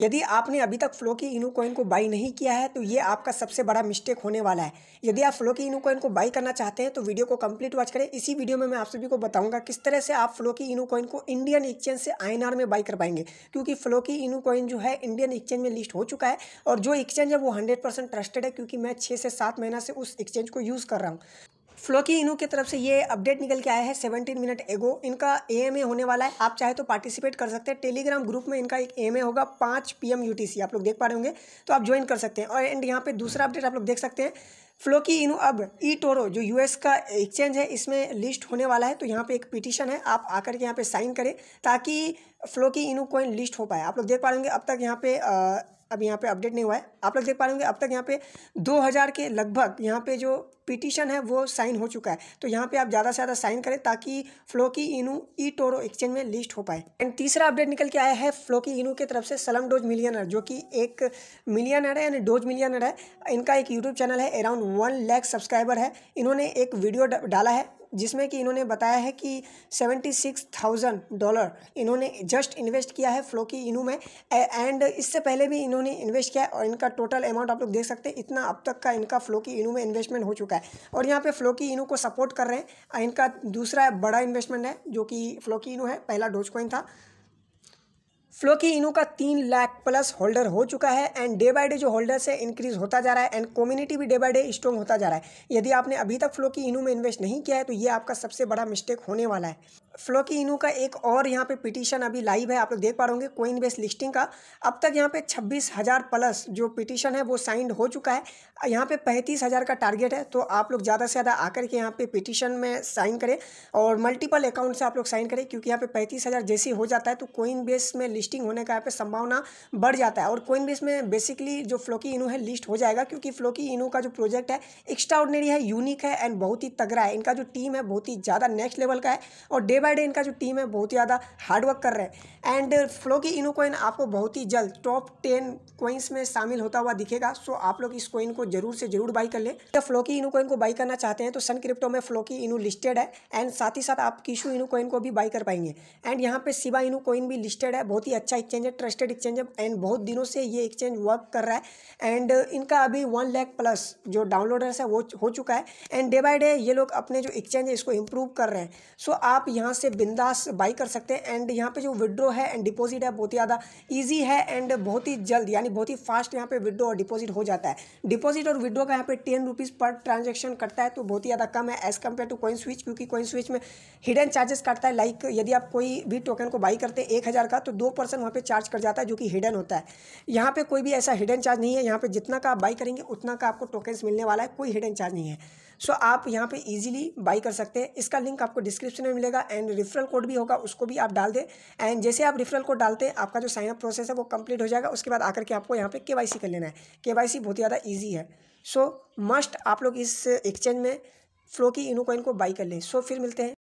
यदि आपने अभी तक फ्लो की इनू कॉइन को बाई नहीं किया है तो ये आपका सबसे बड़ा मिस्टेक होने वाला है यदि आप फ्लो की इनू कॉइन को बाई करना चाहते हैं तो वीडियो को कंप्लीट वॉच करें इसी वीडियो में मैं आप सभी को बताऊंगा किस तरह से आप फ्लो की इनू कॉइन को इंडियन एक्सचेंज से आईएनआर में बाई कर पाएंगे क्योंकि फ्लो की इनू कॉइन जो है इंडियन एक्सचेंज में लिस्ट हो चुका है और जो एक्सचेंज है वो हंड्रेड ट्रस्टेड है क्योंकि मैं छः से सात महीना से उस एक्सचेंज को यूज़ कर रहा हूँ फ्लोकी इनू की तरफ से ये अपडेट निकल के आया है सेवनटीन मिनट एगो इनका एएमए होने वाला है आप चाहे तो पार्टिसिपेट कर सकते हैं टेलीग्राम ग्रुप में इनका एक एएमए होगा पाँच पीएम यूटीसी आप लोग देख पा रहे होंगे तो आप ज्वाइन कर सकते हैं और एंड यहाँ पे दूसरा अपडेट आप लोग देख सकते हैं फ्लोकी इनू अब ई टोरो जो यूएस का एक्सचेंज है इसमें लिस्ट होने वाला है तो यहाँ पे एक पिटिशन है आप आकर के यहाँ पे साइन करें ताकि फ्लोकी इनू कोइन लिस्ट हो पाए आप लोग देख पा रहे होंगे अब तक यहाँ पे आ, अब यहाँ पे अपडेट नहीं हुआ है आप लोग देख पा रहे होंगे अब तक यहाँ पे 2000 के लगभग यहाँ पे जो पिटीशन है वो साइन हो चुका है तो यहाँ पे आप ज़्यादा से ज़्यादा साइन करें ताकि Floki Inu eToro exchange में लिस्ट हो पाए एंड तीसरा अपडेट निकल के आया है फ्लोकी इनू की तरफ से सलम डोज मिलियनर जो कि एक मिलियनर है यानी डोज मिलियनर है इनका एक यूट्यूब चैनल है अराउंड वन लैख सब्सक्राइबर है इन्होंने एक वीडियो डाला है जिसमें कि इन्होंने बताया है कि सेवेंटी सिक्स थाउजेंड डॉलर इन्होंने जस्ट इन्वेस्ट किया है फ्लो की इनू में एंड इससे पहले भी इन्होंने इन्वेस्ट किया है और इनका टोटल अमाउंट आप लोग देख सकते हैं इतना अब तक का इनका फ्लो की इनू में इन्वेस्टमेंट हो चुका है और यहाँ पे फ्लो की इनू को सपोर्ट कर रहे हैं इनका दूसरा बड़ा इन्वेस्टमेंट है जो कि फ्लो की इनू है पहला डोज कॉइन था फ्लो की इनो का तीन लाख प्लस होल्डर हो चुका है एंड डे बाय डे जो होल्डर्स है इंक्रीज होता जा रहा है एंड कम्युनिटी भी डे बाय डे स्ट्रॉन्ग होता जा रहा है यदि आपने अभी तक फ्लो की इनो में इन्वेस्ट नहीं किया है तो ये आपका सबसे बड़ा मिस्टेक होने वाला है फ्लोकी इनू का एक और यहाँ पे पिटीशन अभी लाइव है आप लोग देख पा रहे होंगे कोइन बेस लिस्टिंग का अब तक यहाँ पे छब्बीस हज़ार प्लस जो पिटीशन है वो साइंड हो चुका है यहाँ पे पैंतीस हज़ार का टारगेट है तो आप लोग ज़्यादा से ज़्यादा आकर के यहाँ पे पिटीशन में साइन करें और मल्टीपल अकाउंट से आप लोग साइन करें क्योंकि यहाँ पे पैंतीस हज़ार जैसे हो जाता है तो कोइन बेस में लिस्टिंग होने का यहाँ पर संभावना बढ़ जाता है और कोइन बेस में बेसिकली जो फ्लोकी इनू है लिस्ट हो जाएगा क्योंकि फ्लोकी इनू का जो प्रोजेक्ट है एक्स्ट्रा है यूनिक है एंड बहुत ही तगड़ा है इनका जो टीम है बहुत ही ज़्यादा नेक्स्ट लेवल का है और डे बाय डे इनका जो टीम है बहुत ही ज़्यादा हार्डवर्क कर रहे हैं एंड फ्लो की इनो कोइन आपको बहुत ही जल्द टॉप टेन कोइंस में शामिल होता हुआ दिखेगा सो आप लोग इस कोइन को जरूर से जरूर बाई कर लें तो फ्लो की इनो कोइन को बाई करना चाहते हैं तो सन क्रिप्टो में फ्लो की इनो लिस्टेड है एंड साथ ही साथ आप किशू इनो कोइन को भी बाई कर पाएंगे एंड यहाँ पर सिवा इनो कोइन भी लिस्टेड है बहुत ही अच्छा एक्सचेंज है ट्रस्टेड एक्सचेंज है एंड बहुत दिनों से ये एक्सचेंज वर्क कर रहा है एंड इनका अभी वन लैख प्लस जो डाउनलोडर्स है वो हो चुका है एंड डे बाय डे ये लोग अपने जो एक्सचेंज है इसको इम्प्रूव कर रहे हैं सो आप यहाँ से बिंदास बाई कर सकते हैं एंड यहाँ पे जो विड्रो है एंड डिपॉजिट है बहुत ही ज़्यादा ईजी है एंड बहुत ही जल्द यानी बहुत ही फास्ट यहाँ पे विड्रो और डिपॉजिट हो जाता है डिपॉजिट और विड्रो का यहाँ पे टेन रुपीज़ पर ट्रांजेक्शन कटता है तो बहुत ही ज़्यादा कम है as compare to CoinSwitch क्योंकि कोइन स्विच में हिडन चार्जेस काटता है लाइक यदि आप कोई भी टोकन को बाई करते हैं एक हज़ार का तो दो परसेंट वहाँ पर चार्ज कर जाता है जो कि हिडन होता है यहाँ पर कोई भी ऐसा हिडन चार्ज नहीं है यहाँ पर जितना का आप बाई करेंगे उतना का आपको टोकन्स मिलने वाला है कोई हिडन चार्ज नहीं है सो so, आप यहाँ पे इजीली बाई कर सकते हैं इसका लिंक आपको डिस्क्रिप्शन में मिलेगा एंड एंड रेफरल कोड भी होगा उसको भी आप डाल दें एंड जैसे आप रेफरल कोड डालते हैं आपका जो साइनअप प्रोसेस है वो कंप्लीट हो जाएगा उसके बाद आकर के आपको यहाँ पे के कर लेना है के बहुत ज़्यादा ईजी है सो so, मस्ट आप लोग इस एक्सचेंज में फ्लो की इनोकॉइन को बाई कर लें सो so, फिर मिलते हैं